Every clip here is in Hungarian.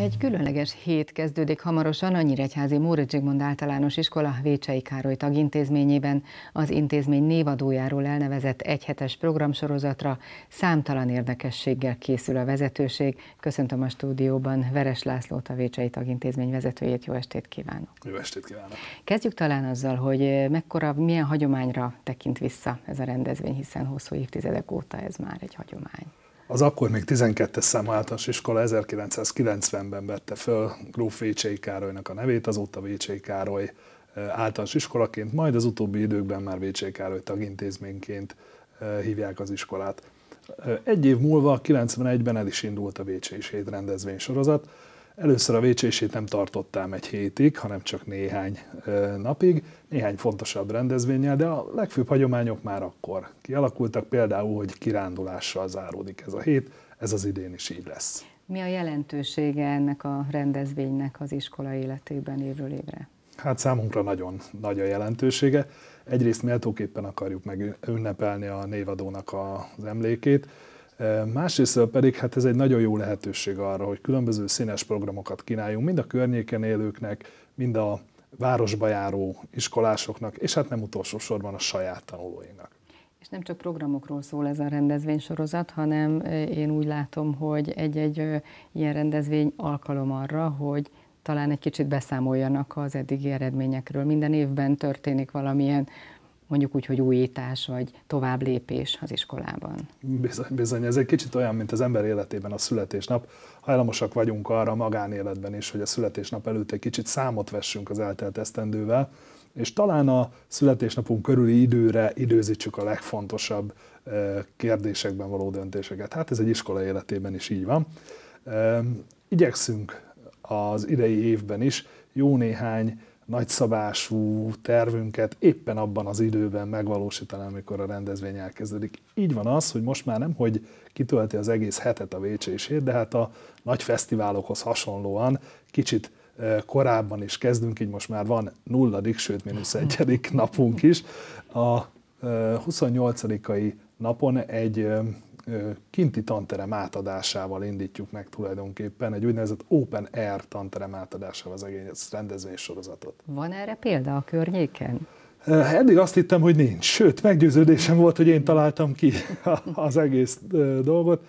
Egy különleges hét kezdődik hamarosan a Nyíregyházi Móri Zsigmond általános iskola Vécsei Károly tagintézményében. Az intézmény névadójáról elnevezett egyhetes programsorozatra számtalan érdekességgel készül a vezetőség. Köszöntöm a stúdióban Veres Lászlót, a Vécsei tagintézmény vezetőjét. Jó estét kívánok! Jó estét kívánok! Kezdjük talán azzal, hogy eh, mekkora, milyen hagyományra tekint vissza ez a rendezvény, hiszen hosszú évtizedek óta ez már egy hagyomány. Az akkor még 12-es számú általános iskola 1990-ben vette föl Gróf Vécsei Károlynak a nevét, azóta Vécsei Károly általános iskolaként, majd az utóbbi időkben már Vécsei Károly tagintézményként hívják az iskolát. Egy év múlva, 91-ben el is indult a Vécsei Séd rendezvénysorozat. sorozat, Először a vécsését nem tartottam egy hétig, hanem csak néhány napig, néhány fontosabb rendezvényel, de a legfőbb hagyományok már akkor kialakultak, például, hogy kirándulással záródik ez a hét, ez az idén is így lesz. Mi a jelentősége ennek a rendezvénynek az iskola életében évről évre? Hát számunkra nagyon nagy a jelentősége. Egyrészt méltóképpen akarjuk megünnepelni a névadónak az emlékét, Másrészt pedig hát ez egy nagyon jó lehetőség arra, hogy különböző színes programokat kínáljunk mind a környéken élőknek, mind a városba járó iskolásoknak, és hát nem utolsó sorban a saját tanulóinak. És nem csak programokról szól ez a rendezvénysorozat, hanem én úgy látom, hogy egy-egy ilyen rendezvény alkalom arra, hogy talán egy kicsit beszámoljanak az eddigi eredményekről. Minden évben történik valamilyen mondjuk úgy, hogy újítás, vagy tovább lépés az iskolában. Bizony, bizony, ez egy kicsit olyan, mint az ember életében a születésnap. Hajlamosak vagyunk arra a magánéletben is, hogy a születésnap előtt egy kicsit számot vessünk az eltelt esztendővel, és talán a születésnapunk körüli időre időzítsük a legfontosabb eh, kérdésekben való döntéseket. Hát ez egy iskola életében is így van. Eh, igyekszünk az idei évben is jó néhány nagyszabású tervünket éppen abban az időben megvalósítani, amikor a rendezvény elkezdődik. Így van az, hogy most már nem, hogy kitölti az egész hetet a vécsését, de hát a nagy fesztiválokhoz hasonlóan kicsit korábban is kezdünk, így most már van nulladik, sőt mínusz egyedik napunk is. A 28-ai napon egy kinti tanterem átadásával indítjuk meg tulajdonképpen, egy úgynevezett open air tanterem átadásával az egész rendezvénysorozatot. Van erre példa a környéken? Eddig azt hittem, hogy nincs. Sőt, meggyőződésem volt, hogy én találtam ki az egész dolgot.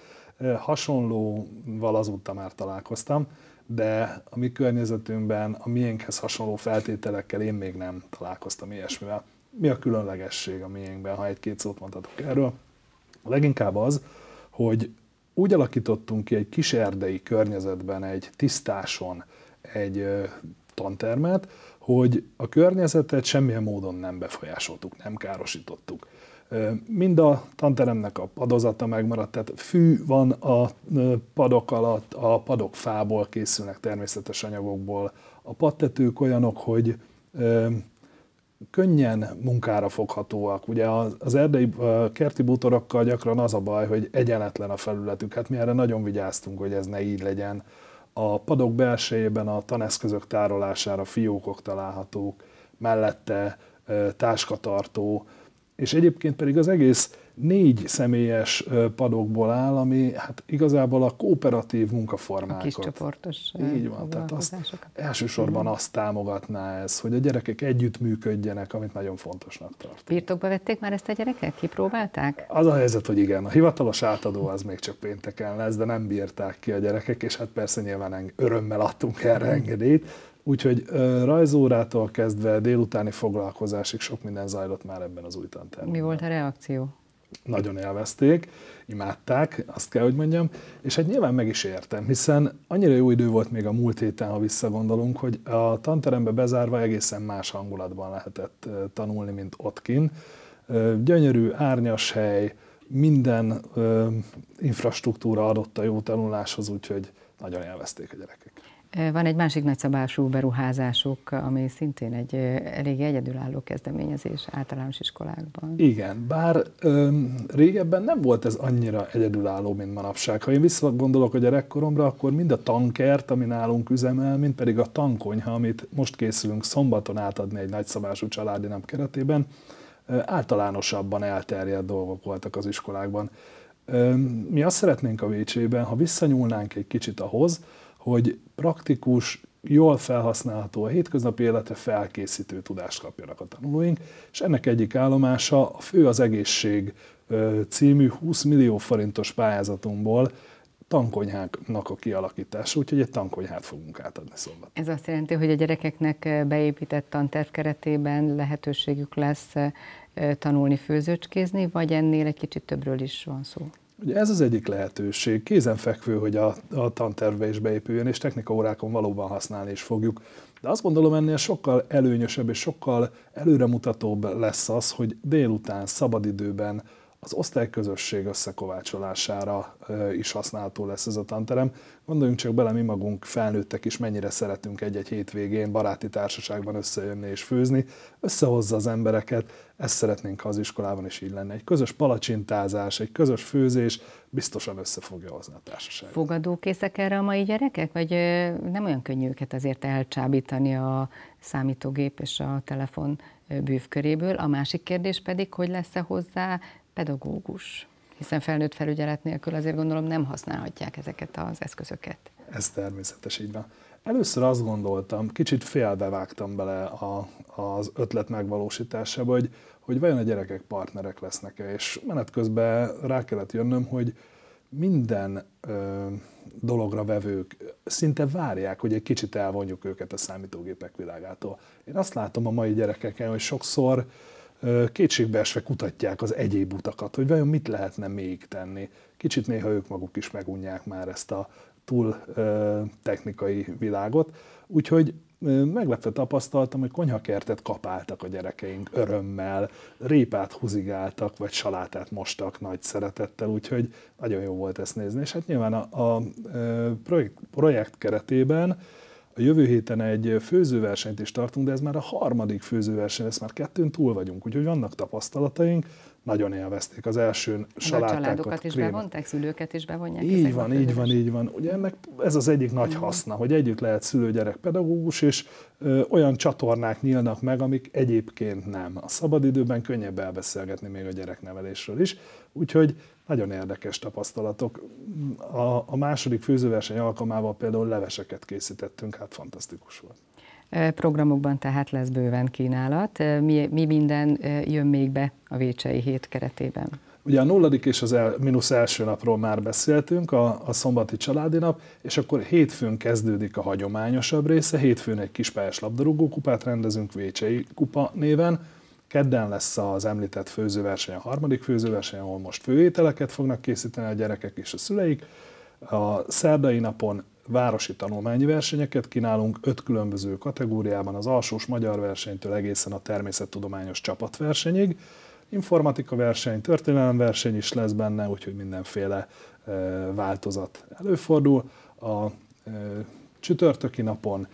Hasonlóval azóta már találkoztam, de a mi környezetünkben a miénkhez hasonló feltételekkel én még nem találkoztam ilyesmivel. Mi a különlegesség a miénkben, ha egy-két szót mondhatok erről? Leginkább az, hogy úgy alakítottunk ki egy kis erdei környezetben, egy tisztáson egy tantermet, hogy a környezetet semmilyen módon nem befolyásoltuk, nem károsítottuk. Mind a tanteremnek a padozata megmaradt, tehát fű van a padok alatt, a padok fából készülnek természetes anyagokból. A padtetők olyanok, hogy könnyen munkára foghatóak. Ugye az erdei kerti bútorokkal gyakran az a baj, hogy egyenletlen a felületük. Hát mi erre nagyon vigyáztunk, hogy ez ne így legyen. A padok belsejében a taneszközök tárolására fiókok találhatók, mellette táskatartó, és egyébként pedig az egész négy személyes padokból áll, ami hát igazából a kooperatív munkaformákat. A kis csoportos Így van, tehát azt, elsősorban mm. azt támogatná ez, hogy a gyerekek együtt működjenek, amit nagyon fontosnak tart. Birtokba vették már ezt a gyerekek? Kipróbálták? Az a helyzet, hogy igen. A hivatalos átadó az még csak pénteken lesz, de nem bírták ki a gyerekek, és hát persze nyilván örömmel adtunk erre engedélyt Úgyhogy rajzórától kezdve délutáni foglalkozásig sok minden zajlott már ebben az új tantermben. Mi volt a reakció? Nagyon élvezték, imádták, azt kell, hogy mondjam, és hát nyilván meg is értem, hiszen annyira jó idő volt még a múlt héten, ha visszagondolunk, hogy a tanterembe bezárva egészen más hangulatban lehetett tanulni, mint ottkin. Gyönyörű, árnyas hely, minden infrastruktúra adott a jó tanuláshoz, úgyhogy nagyon elveszték a gyerekek. Van egy másik nagyszabású beruházásuk, ami szintén egy elég egyedülálló kezdeményezés általános iskolákban. Igen, bár öm, régebben nem volt ez annyira egyedülálló, mint manapság. Ha én visszagondolok a gyerekkoromra, akkor mind a tankert, ami nálunk üzemel, mind pedig a tankonyha, amit most készülünk szombaton átadni egy nagyszabású családi nap keretében, általánosabban elterjedt dolgok voltak az iskolákban. Mi azt szeretnénk a Vécsében, ha visszanyúlnánk egy kicsit ahhoz, hogy praktikus, jól felhasználható, a hétköznapi életre felkészítő tudást kapjanak a tanulóink, és ennek egyik állomása a Fő az Egészség című 20 millió forintos pályázatunkból tankonyháknak a kialakítása, úgyhogy egy tankonyhát fogunk átadni szombat. Szóval. Ez azt jelenti, hogy a gyerekeknek eh, beépített tanterv keretében lehetőségük lesz eh, tanulni főzőcskézni, vagy ennél egy kicsit többről is van szó? Ugye ez az egyik lehetőség, kézenfekvő, hogy a, a tantervbe is beépüljön, és technikaórákon valóban használni is fogjuk. De azt gondolom ennél sokkal előnyösebb és sokkal előremutatóbb lesz az, hogy délután, szabadidőben az osztályközösség összekovácsolására is használható lesz ez a tanterem. Gondoljunk csak bele, mi magunk felnőttek is mennyire szeretünk egy-egy hétvégén baráti társaságban összejönni és főzni. Összehozza az embereket, ezt szeretnénk, ha az iskolában is így lenne. Egy közös palacsintázás, egy közös főzés biztosan összefogja hozni a társaságot. Fogadókészek erre a mai gyerekek? Vagy nem olyan könnyű őket azért elcsábítani a számítógép és a telefon bűvköréből. A másik kérdés pedig, hogy lesz-e hozzá pedagógus? Hiszen felnőtt felügyelet nélkül azért gondolom nem használhatják ezeket az eszközöket. Ez természetes, így van. Először azt gondoltam, kicsit félbevágtam bele a, az ötlet megvalósításába, hogy, hogy vajon a gyerekek partnerek lesznek-e, és menet közben rá kellett jönnöm, hogy minden ö, dologra vevők szinte várják, hogy egy kicsit elvonjuk őket a számítógépek világától. Én azt látom a mai gyerekeken, hogy sokszor kétségbeesve kutatják az egyéb utakat, hogy vajon mit lehetne még tenni. Kicsit néha ők maguk is megunják már ezt a túl technikai világot, úgyhogy meglepve tapasztaltam, hogy konyhakertet kapáltak a gyerekeink örömmel, répát húzigáltak, vagy salátát mostak nagy szeretettel, úgyhogy nagyon jó volt ezt nézni. És hát nyilván a, a projekt, projekt keretében a jövő héten egy főzőversenyt is tartunk, de ez már a harmadik főzőverseny, ezt már kettőn túl vagyunk, úgyhogy vannak tapasztalataink, nagyon élvezték. Az elsőn salátákat. A családokat is krémet. bevonták, szülőket is bevonják. Így van, így van, így van. Ugye ennek ez az egyik nagy mm. haszna, hogy együtt lehet szülőgyerek pedagógus, és ö, olyan csatornák nyílnak meg, amik egyébként nem. A szabadidőben könnyebb elbeszélgetni még a gyereknevelésről is, úgyhogy nagyon érdekes tapasztalatok. A, a második főzőverseny alkalmával például leveseket készítettünk, hát fantasztikus volt programokban tehát lesz bőven kínálat. Mi, mi minden jön még be a Vécsei hét keretében? Ugye a nulladik és az el, mínusz első napról már beszéltünk, a, a szombati családi nap, és akkor hétfőn kezdődik a hagyományosabb része, hétfőn egy kispályás labdarúgó kupát rendezünk Vécsei kupa néven, Kedden lesz az említett főzőverseny, a harmadik főzőverseny, ahol most főételeket fognak készíteni a gyerekek és a szüleik. A szerdai napon városi tanulmányi versenyeket kínálunk öt különböző kategóriában, az alsós magyar versenytől egészen a természettudományos csapatversenyig. Informatika verseny, verseny is lesz benne, úgyhogy mindenféle e, változat előfordul. A e, csütörtöki napon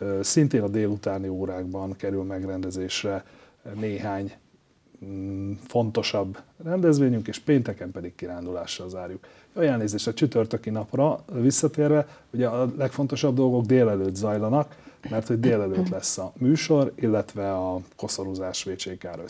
e, szintén a délutáni órákban kerül megrendezésre néhány mm, fontosabb rendezvényünk, és pénteken pedig kirándulással zárjuk. Olyan nézés a csütörtöki napra visszatérve, ugye a legfontosabb dolgok délelőtt zajlanak, mert hogy délelőtt mhm. lesz a műsor, illetve a koszorúzás VCK-ről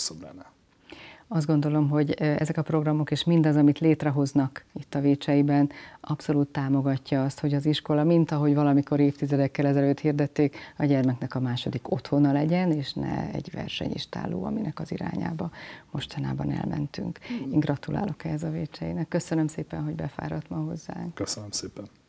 azt gondolom, hogy ezek a programok és mindaz, amit létrehoznak itt a Vécseiben, abszolút támogatja azt, hogy az iskola, mint ahogy valamikor évtizedekkel ezelőtt hirdették, a gyermeknek a második otthona legyen, és ne egy versenyistáló, aminek az irányába mostanában elmentünk. Én gratulálok ehhez a Vécseinek. Köszönöm szépen, hogy befáradt ma hozzánk. Köszönöm szépen.